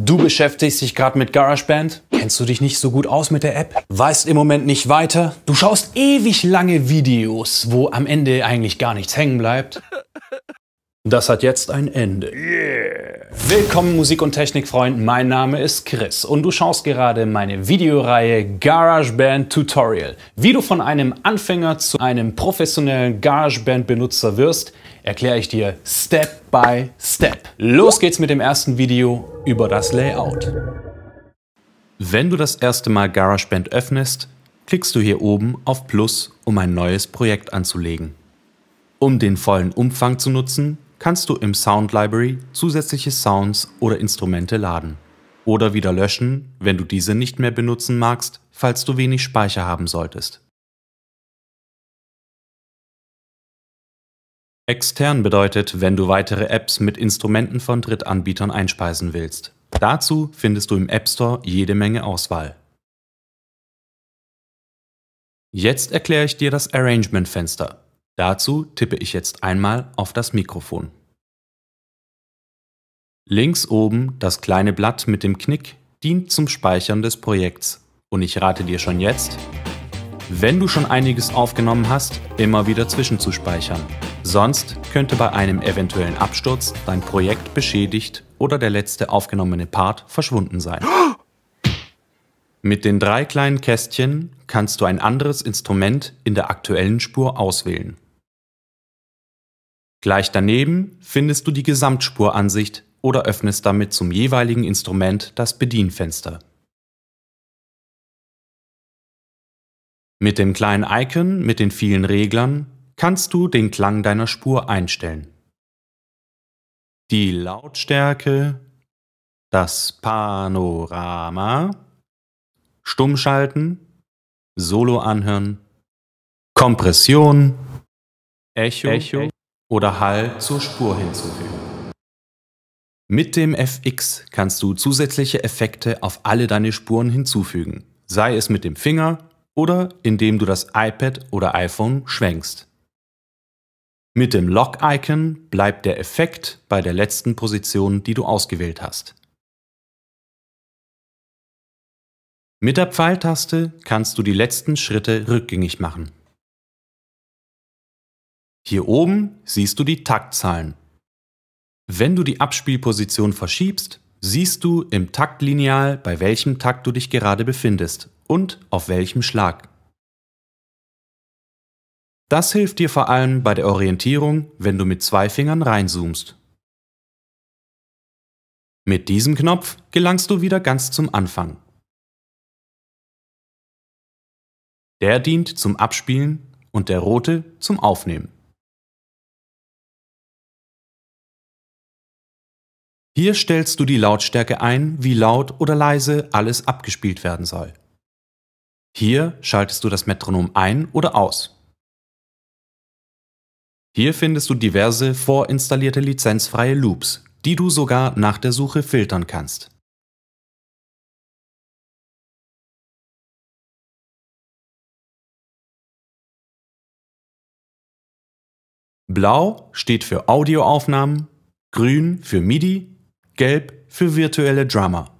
Du beschäftigst dich gerade mit GarageBand? Kennst du dich nicht so gut aus mit der App? Weißt im Moment nicht weiter? Du schaust ewig lange Videos, wo am Ende eigentlich gar nichts hängen bleibt? Das hat jetzt ein Ende. Yeah. Willkommen Musik- und Technikfreund, mein Name ist Chris und du schaust gerade meine Videoreihe GarageBand Tutorial. Wie du von einem Anfänger zu einem professionellen GarageBand-Benutzer wirst, erkläre ich dir Step by Step. Los geht's mit dem ersten Video über das Layout. Wenn du das erste Mal GarageBand öffnest, klickst du hier oben auf Plus, um ein neues Projekt anzulegen. Um den vollen Umfang zu nutzen, kannst du im Sound Library zusätzliche Sounds oder Instrumente laden oder wieder löschen, wenn du diese nicht mehr benutzen magst, falls du wenig Speicher haben solltest. Extern bedeutet, wenn du weitere Apps mit Instrumenten von Drittanbietern einspeisen willst. Dazu findest du im App Store jede Menge Auswahl. Jetzt erkläre ich dir das Arrangement-Fenster. Dazu tippe ich jetzt einmal auf das Mikrofon. Links oben das kleine Blatt mit dem Knick dient zum Speichern des Projekts und ich rate dir schon jetzt, wenn du schon einiges aufgenommen hast, immer wieder zwischenzuspeichern. Sonst könnte bei einem eventuellen Absturz dein Projekt beschädigt oder der letzte aufgenommene Part verschwunden sein. Mit den drei kleinen Kästchen kannst du ein anderes Instrument in der aktuellen Spur auswählen. Gleich daneben findest du die Gesamtspuransicht oder öffnest damit zum jeweiligen Instrument das Bedienfenster. Mit dem kleinen Icon mit den vielen Reglern kannst du den Klang deiner Spur einstellen. Die Lautstärke, das Panorama, Stummschalten, Solo anhören, Kompression, Echo, Echo oder Hall zur Spur hinzufügen. Mit dem FX kannst du zusätzliche Effekte auf alle deine Spuren hinzufügen, sei es mit dem Finger oder indem du das iPad oder iPhone schwenkst. Mit dem Lock-Icon bleibt der Effekt bei der letzten Position, die du ausgewählt hast. Mit der Pfeiltaste kannst du die letzten Schritte rückgängig machen. Hier oben siehst du die Taktzahlen. Wenn du die Abspielposition verschiebst, siehst du im Taktlineal, bei welchem Takt du dich gerade befindest und auf welchem Schlag. Das hilft dir vor allem bei der Orientierung, wenn du mit zwei Fingern reinzoomst. Mit diesem Knopf gelangst du wieder ganz zum Anfang. Der dient zum Abspielen und der rote zum Aufnehmen. Hier stellst du die Lautstärke ein, wie laut oder leise alles abgespielt werden soll. Hier schaltest du das Metronom ein oder aus. Hier findest du diverse vorinstallierte lizenzfreie Loops, die du sogar nach der Suche filtern kannst. Blau steht für Audioaufnahmen, grün für MIDI, gelb für virtuelle Drummer.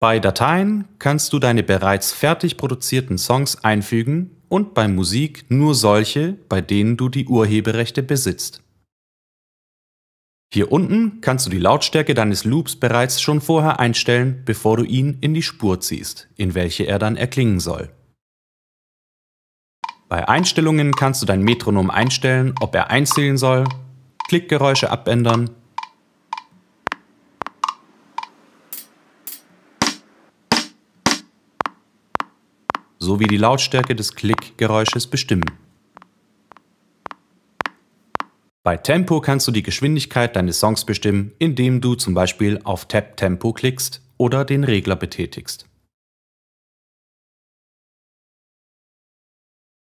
Bei Dateien kannst du deine bereits fertig produzierten Songs einfügen und bei Musik nur solche, bei denen du die Urheberrechte besitzt. Hier unten kannst du die Lautstärke deines Loops bereits schon vorher einstellen, bevor du ihn in die Spur ziehst, in welche er dann erklingen soll. Bei Einstellungen kannst du dein Metronom einstellen, ob er einzählen soll, Klickgeräusche abändern sowie die Lautstärke des Klickgeräusches bestimmen. Bei Tempo kannst du die Geschwindigkeit deines Songs bestimmen, indem du zum Beispiel auf Tab Tempo klickst oder den Regler betätigst.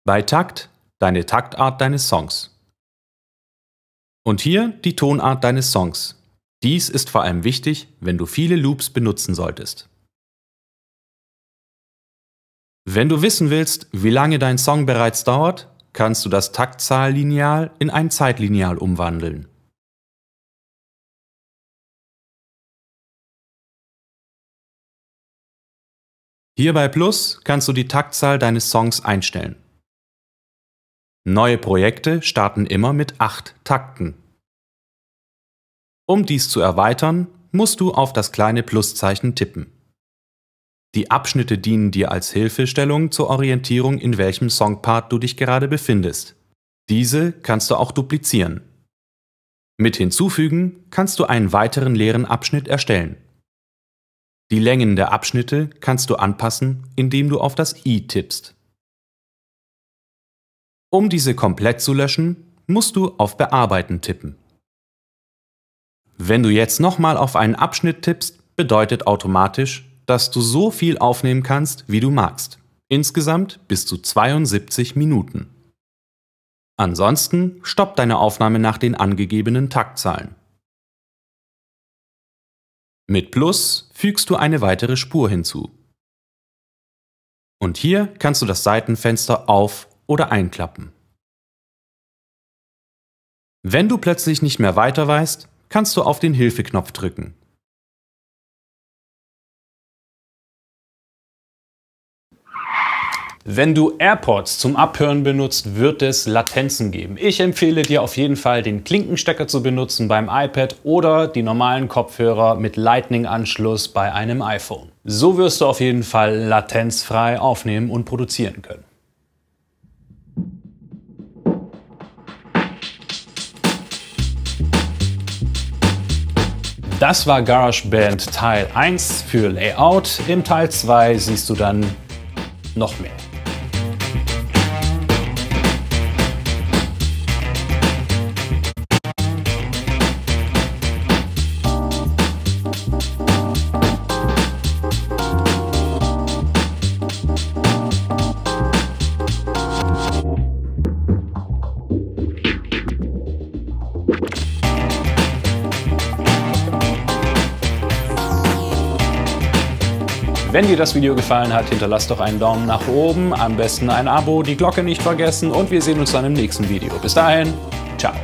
Bei Takt deine Taktart deines Songs. Und hier die Tonart deines Songs. Dies ist vor allem wichtig, wenn du viele Loops benutzen solltest. Wenn du wissen willst, wie lange dein Song bereits dauert, kannst du das Taktzahllineal in ein Zeitlineal umwandeln. Hier bei Plus kannst du die Taktzahl deines Songs einstellen. Neue Projekte starten immer mit 8 Takten. Um dies zu erweitern, musst du auf das kleine Pluszeichen tippen. Die Abschnitte dienen dir als Hilfestellung zur Orientierung, in welchem Songpart du dich gerade befindest. Diese kannst du auch duplizieren. Mit Hinzufügen kannst du einen weiteren leeren Abschnitt erstellen. Die Längen der Abschnitte kannst du anpassen, indem du auf das i tippst. Um diese komplett zu löschen, musst du auf Bearbeiten tippen. Wenn du jetzt nochmal auf einen Abschnitt tippst, bedeutet automatisch, dass du so viel aufnehmen kannst, wie du magst. Insgesamt bis zu 72 Minuten. Ansonsten stopp deine Aufnahme nach den angegebenen Taktzahlen. Mit Plus fügst du eine weitere Spur hinzu. Und hier kannst du das Seitenfenster auf- oder einklappen. Wenn du plötzlich nicht mehr weiter weißt, kannst du auf den Hilfeknopf drücken. Wenn du AirPods zum Abhören benutzt, wird es Latenzen geben. Ich empfehle dir auf jeden Fall, den Klinkenstecker zu benutzen beim iPad oder die normalen Kopfhörer mit Lightning-Anschluss bei einem iPhone. So wirst du auf jeden Fall latenzfrei aufnehmen und produzieren können. Das war GarageBand Teil 1 für Layout. Im Teil 2 siehst du dann noch mehr. Wenn dir das Video gefallen hat, hinterlass doch einen Daumen nach oben, am besten ein Abo, die Glocke nicht vergessen und wir sehen uns dann im nächsten Video. Bis dahin, ciao.